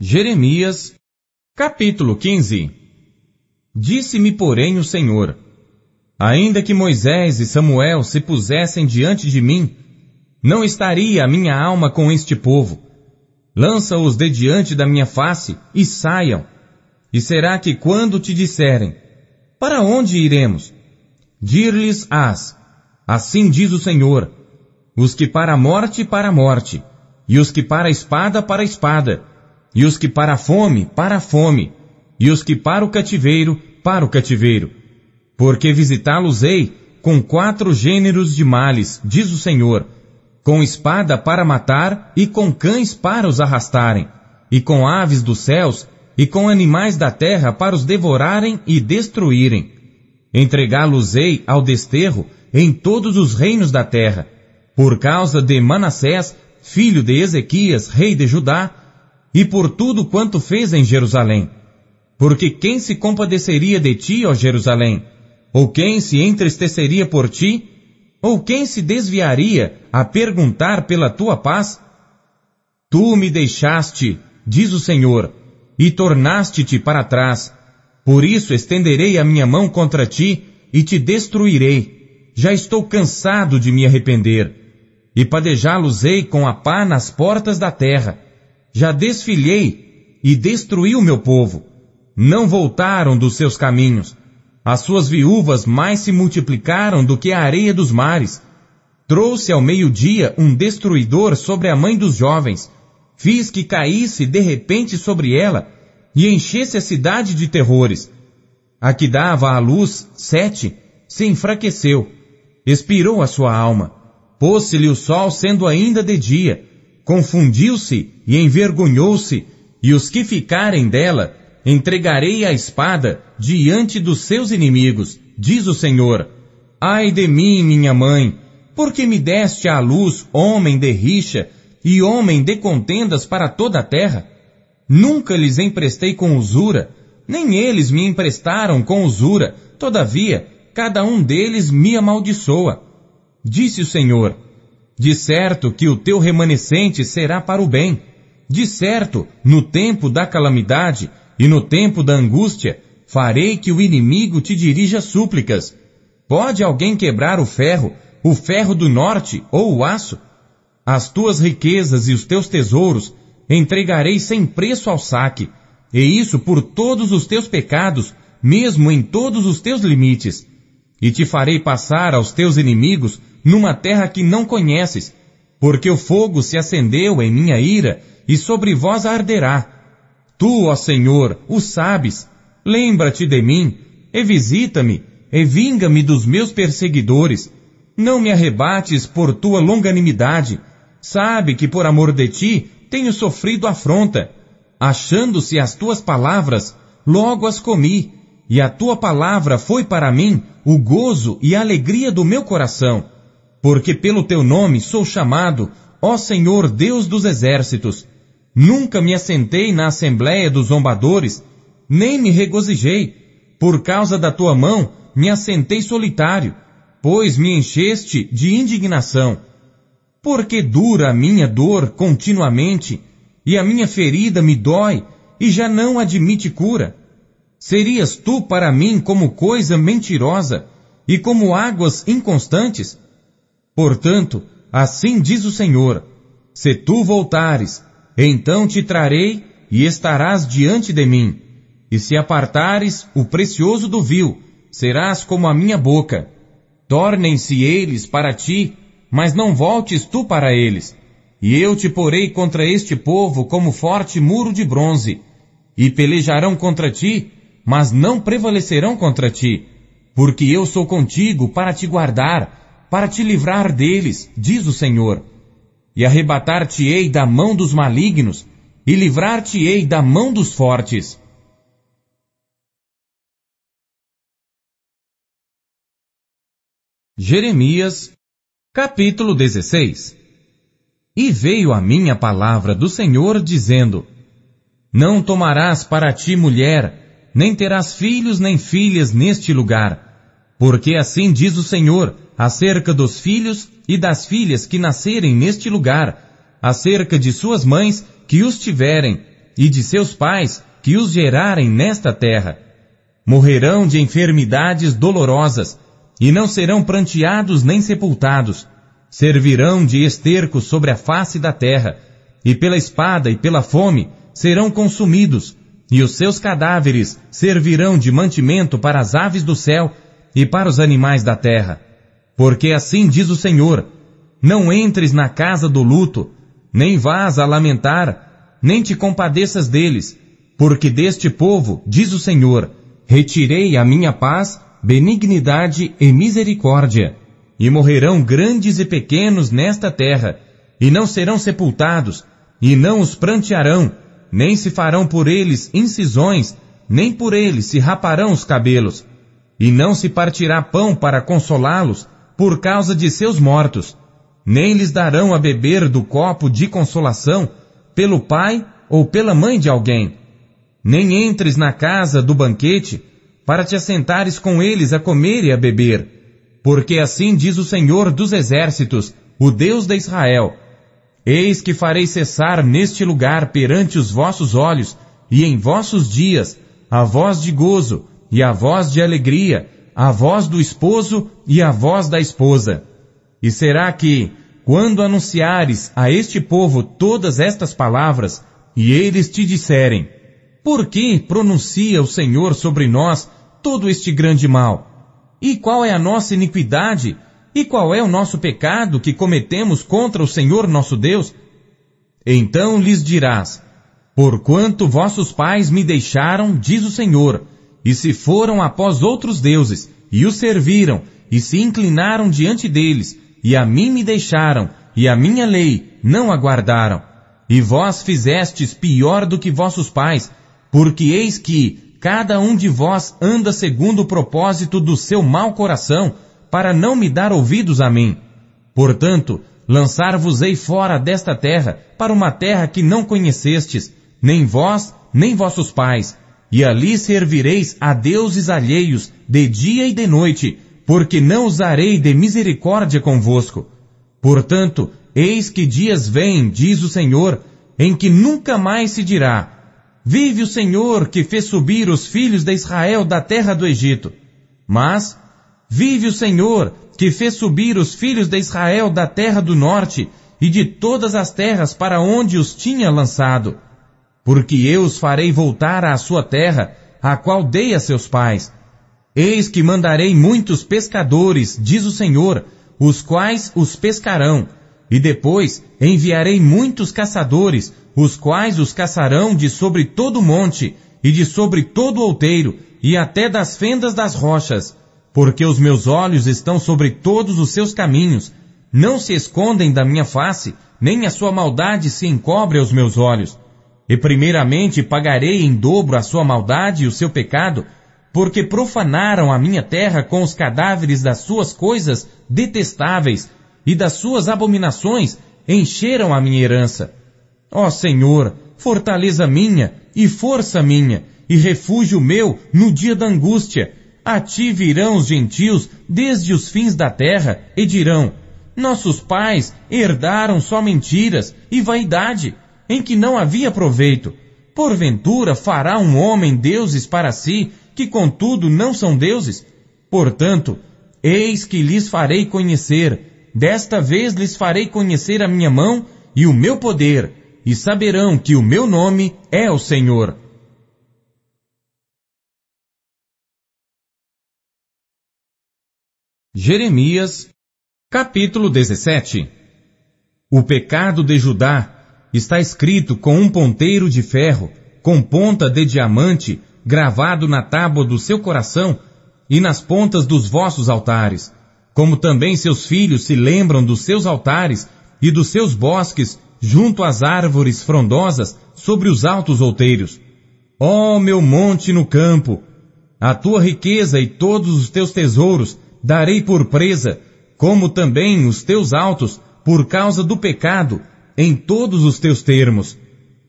Jeremias, capítulo 15 Disse-me, porém, o Senhor: Ainda que Moisés e Samuel se pusessem diante de mim, não estaria a minha alma com este povo. Lança-os de diante da minha face e saiam. E será que quando te disserem, para onde iremos? Dir-lhes ás assim diz o Senhor, os que para a morte, para a morte, e os que para a espada, para a espada, e os que para a fome, para a fome. E os que para o cativeiro, para o cativeiro. Porque visitá-los-ei com quatro gêneros de males, diz o Senhor, com espada para matar e com cães para os arrastarem, e com aves dos céus e com animais da terra para os devorarem e destruírem. Entregá-los-ei ao desterro em todos os reinos da terra, por causa de Manassés, filho de Ezequias, rei de Judá, e por tudo quanto fez em Jerusalém. Porque quem se compadeceria de ti, ó Jerusalém? Ou quem se entristeceria por ti? Ou quem se desviaria a perguntar pela tua paz? Tu me deixaste, diz o Senhor, e tornaste-te para trás. Por isso estenderei a minha mão contra ti e te destruirei. Já estou cansado de me arrepender. E padejá-los-ei com a pá nas portas da terra já desfilhei e destruí o meu povo. Não voltaram dos seus caminhos. As suas viúvas mais se multiplicaram do que a areia dos mares. Trouxe ao meio-dia um destruidor sobre a mãe dos jovens. Fiz que caísse de repente sobre ela e enchesse a cidade de terrores. A que dava à luz sete se enfraqueceu, expirou a sua alma. Pôs-se-lhe o sol sendo ainda de dia confundiu-se e envergonhou-se, e os que ficarem dela entregarei a espada diante dos seus inimigos, diz o Senhor. Ai de mim, minha mãe, porque me deste à luz homem de rixa e homem de contendas para toda a terra? Nunca lhes emprestei com usura, nem eles me emprestaram com usura, todavia, cada um deles me amaldiçoa. Disse o Senhor: de certo que o teu remanescente será para o bem. De certo, no tempo da calamidade e no tempo da angústia, farei que o inimigo te dirija súplicas. Pode alguém quebrar o ferro, o ferro do norte ou o aço? As tuas riquezas e os teus tesouros entregarei sem preço ao saque, e isso por todos os teus pecados, mesmo em todos os teus limites. E te farei passar aos teus inimigos numa terra que não conheces, porque o fogo se acendeu em minha ira, e sobre vós arderá. Tu, ó Senhor, o sabes, lembra-te de mim, e visita-me, e vinga-me dos meus perseguidores. Não me arrebates por tua longanimidade. Sabe que por amor de ti tenho sofrido afronta. Achando-se as tuas palavras, logo as comi, e a tua palavra foi para mim o gozo e a alegria do meu coração porque pelo teu nome sou chamado, ó Senhor Deus dos exércitos. Nunca me assentei na assembléia dos zombadores, nem me regozijei. Por causa da tua mão me assentei solitário, pois me encheste de indignação. Porque dura a minha dor continuamente, e a minha ferida me dói, e já não admite cura. Serias tu para mim como coisa mentirosa, e como águas inconstantes? Portanto, assim diz o Senhor: Se tu voltares, então te trarei e estarás diante de mim. E se apartares o precioso do vil, serás como a minha boca. Tornem-se eles para ti, mas não voltes tu para eles. E eu te porei contra este povo como forte muro de bronze. E pelejarão contra ti, mas não prevalecerão contra ti, porque eu sou contigo para te guardar para te livrar deles, diz o Senhor. E arrebatar-te-ei da mão dos malignos, e livrar-te-ei da mão dos fortes. Jeremias, capítulo 16 E veio a minha palavra do Senhor, dizendo: Não tomarás para ti mulher, nem terás filhos nem filhas neste lugar, porque assim diz o Senhor: acerca dos filhos e das filhas que nascerem neste lugar, acerca de suas mães que os tiverem, e de seus pais que os gerarem nesta terra. Morrerão de enfermidades dolorosas, e não serão pranteados nem sepultados. Servirão de esterco sobre a face da terra, e pela espada e pela fome serão consumidos, e os seus cadáveres servirão de mantimento para as aves do céu e para os animais da terra. Porque assim diz o Senhor: Não entres na casa do luto, nem vás a lamentar, nem te compadeças deles, porque deste povo, diz o Senhor, retirei a minha paz, benignidade e misericórdia, e morrerão grandes e pequenos nesta terra, e não serão sepultados, e não os prantearão, nem se farão por eles incisões, nem por eles se raparão os cabelos, e não se partirá pão para consolá-los, por causa de seus mortos, nem lhes darão a beber do copo de consolação pelo pai ou pela mãe de alguém. Nem entres na casa do banquete para te assentares com eles a comer e a beber. Porque assim diz o Senhor dos Exércitos, o Deus de Israel: Eis que farei cessar neste lugar perante os vossos olhos e em vossos dias a voz de gozo e a voz de alegria a voz do esposo e a voz da esposa. E será que, quando anunciares a este povo todas estas palavras, e eles te disserem, por que pronuncia o Senhor sobre nós todo este grande mal? E qual é a nossa iniquidade? E qual é o nosso pecado que cometemos contra o Senhor nosso Deus? Então lhes dirás, Porquanto vossos pais me deixaram, diz o Senhor, e se foram após outros deuses, e os serviram, e se inclinaram diante deles, e a mim me deixaram, e a minha lei não aguardaram. E vós fizestes pior do que vossos pais, porque eis que cada um de vós anda segundo o propósito do seu mau coração, para não me dar ouvidos a mim. Portanto, lançar-vos-ei fora desta terra, para uma terra que não conhecestes, nem vós, nem vossos pais, e ali servireis a deuses alheios de dia e de noite, porque não usarei de misericórdia convosco. Portanto, eis que dias vêm, diz o Senhor, em que nunca mais se dirá, Vive o Senhor que fez subir os filhos de Israel da terra do Egito. Mas, Vive o Senhor que fez subir os filhos de Israel da terra do norte e de todas as terras para onde os tinha lançado porque eu os farei voltar à sua terra, a qual dei a seus pais. Eis que mandarei muitos pescadores, diz o Senhor, os quais os pescarão, e depois enviarei muitos caçadores, os quais os caçarão de sobre todo o monte, e de sobre todo o outeiro, e até das fendas das rochas, porque os meus olhos estão sobre todos os seus caminhos, não se escondem da minha face, nem a sua maldade se encobre aos meus olhos. E primeiramente pagarei em dobro a sua maldade e o seu pecado, porque profanaram a minha terra com os cadáveres das suas coisas detestáveis e das suas abominações encheram a minha herança. Ó Senhor, fortaleza minha e força minha e refúgio meu no dia da angústia. A ti virão os gentios desde os fins da terra e dirão: Nossos pais herdaram só mentiras e vaidade em que não havia proveito. Porventura fará um homem deuses para si, que contudo não são deuses? Portanto, eis que lhes farei conhecer, desta vez lhes farei conhecer a minha mão e o meu poder, e saberão que o meu nome é o Senhor. Jeremias, capítulo 17 O pecado de Judá está escrito com um ponteiro de ferro, com ponta de diamante, gravado na tábua do seu coração e nas pontas dos vossos altares. Como também seus filhos se lembram dos seus altares e dos seus bosques, junto às árvores frondosas, sobre os altos outeiros. Ó oh, meu monte no campo! A tua riqueza e todos os teus tesouros darei por presa, como também os teus altos, por causa do pecado, em todos os teus termos.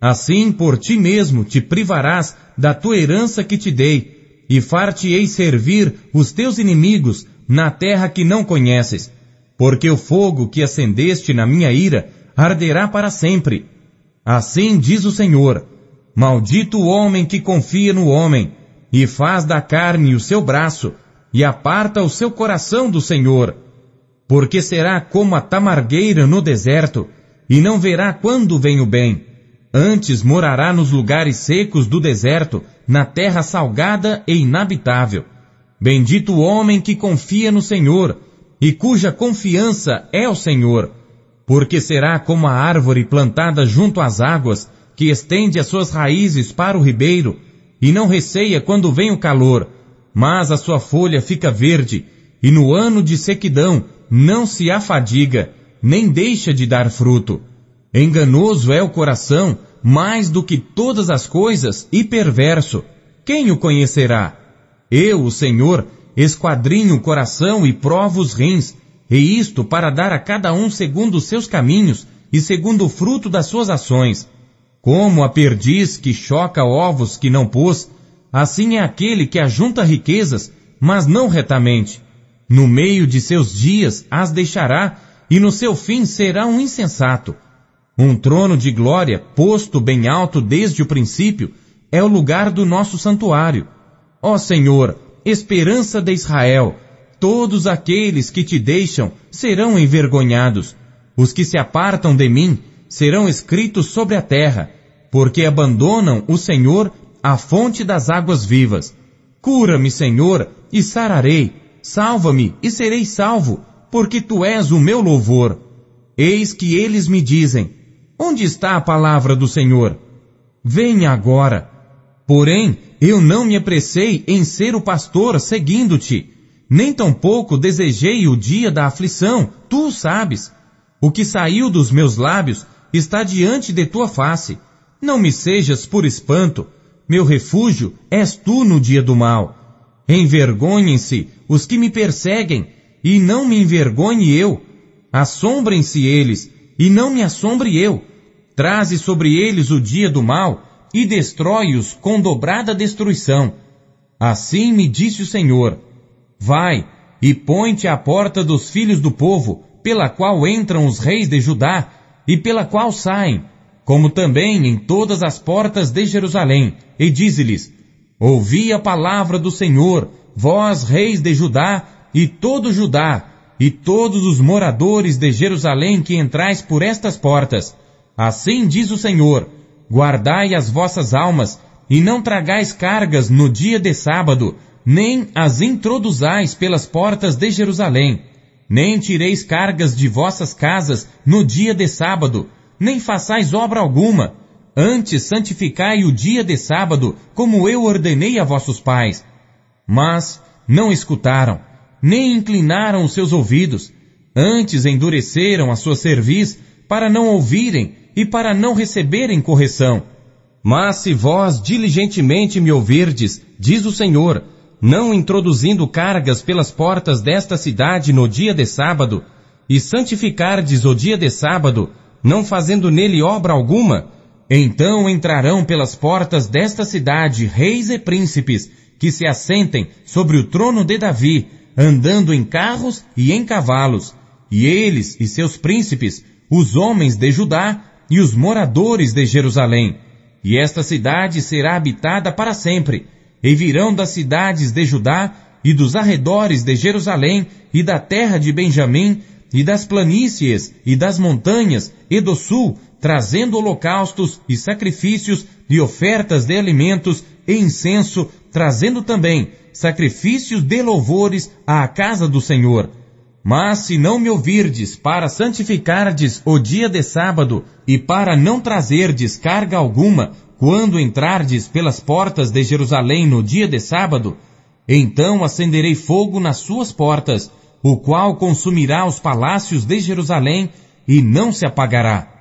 Assim por ti mesmo te privarás da tua herança que te dei, e far-te-ei servir os teus inimigos na terra que não conheces, porque o fogo que acendeste na minha ira arderá para sempre. Assim diz o Senhor: Maldito o homem que confia no homem, e faz da carne o seu braço, e aparta o seu coração do Senhor. Porque será como a tamargueira no deserto, e não verá quando vem o bem. Antes morará nos lugares secos do deserto, na terra salgada e inabitável. Bendito o homem que confia no Senhor, e cuja confiança é o Senhor, porque será como a árvore plantada junto às águas, que estende as suas raízes para o ribeiro, e não receia quando vem o calor, mas a sua folha fica verde, e no ano de sequidão não se afadiga, nem deixa de dar fruto. Enganoso é o coração, mais do que todas as coisas, e perverso. Quem o conhecerá? Eu, o Senhor, esquadrinho o coração e provo os rins, e isto para dar a cada um segundo os seus caminhos e segundo o fruto das suas ações. Como a perdiz que choca ovos que não pôs, assim é aquele que ajunta riquezas, mas não retamente. No meio de seus dias as deixará e no seu fim será um insensato. Um trono de glória, posto bem alto desde o princípio, é o lugar do nosso santuário. Ó Senhor, esperança de Israel, todos aqueles que te deixam serão envergonhados. Os que se apartam de mim serão escritos sobre a terra, porque abandonam o Senhor, a fonte das águas vivas. Cura-me, Senhor, e sararei. Salva-me e serei salvo porque tu és o meu louvor. Eis que eles me dizem: Onde está a palavra do Senhor? Venha agora. Porém, eu não me apressei em ser o pastor seguindo-te, nem tampouco desejei o dia da aflição, tu o sabes. O que saiu dos meus lábios está diante de tua face. Não me sejas por espanto, meu refúgio és tu no dia do mal. Envergonhem-se os que me perseguem, e não me envergonhe eu. Assombrem-se eles, e não me assombre eu. Traze sobre eles o dia do mal, e destrói-os com dobrada destruição. Assim me disse o Senhor: Vai, e põe-te à porta dos filhos do povo, pela qual entram os reis de Judá, e pela qual saem, como também em todas as portas de Jerusalém, e dize-lhes: Ouvi a palavra do Senhor, vós, reis de Judá, e todo Judá, e todos os moradores de Jerusalém que entrais por estas portas. Assim diz o Senhor: guardai as vossas almas, e não tragais cargas no dia de sábado, nem as introduzais pelas portas de Jerusalém. Nem tireis cargas de vossas casas no dia de sábado, nem façais obra alguma. Antes santificai o dia de sábado, como eu ordenei a vossos pais. Mas não escutaram nem inclinaram os seus ouvidos, antes endureceram a sua cerviz para não ouvirem e para não receberem correção. Mas se vós diligentemente me ouvirdes, diz o Senhor, não introduzindo cargas pelas portas desta cidade no dia de sábado, e santificardes o dia de sábado, não fazendo nele obra alguma, então entrarão pelas portas desta cidade reis e príncipes, que se assentem sobre o trono de Davi, andando em carros e em cavalos, e eles e seus príncipes, os homens de Judá e os moradores de Jerusalém. E esta cidade será habitada para sempre, e virão das cidades de Judá e dos arredores de Jerusalém e da terra de Benjamim e das planícies e das montanhas e do sul, trazendo holocaustos e sacrifícios e ofertas de alimentos e incenso trazendo também sacrifícios de louvores à casa do Senhor. Mas se não me ouvirdes para santificardes o dia de sábado e para não trazerdes carga alguma quando entrardes pelas portas de Jerusalém no dia de sábado, então acenderei fogo nas suas portas, o qual consumirá os palácios de Jerusalém e não se apagará.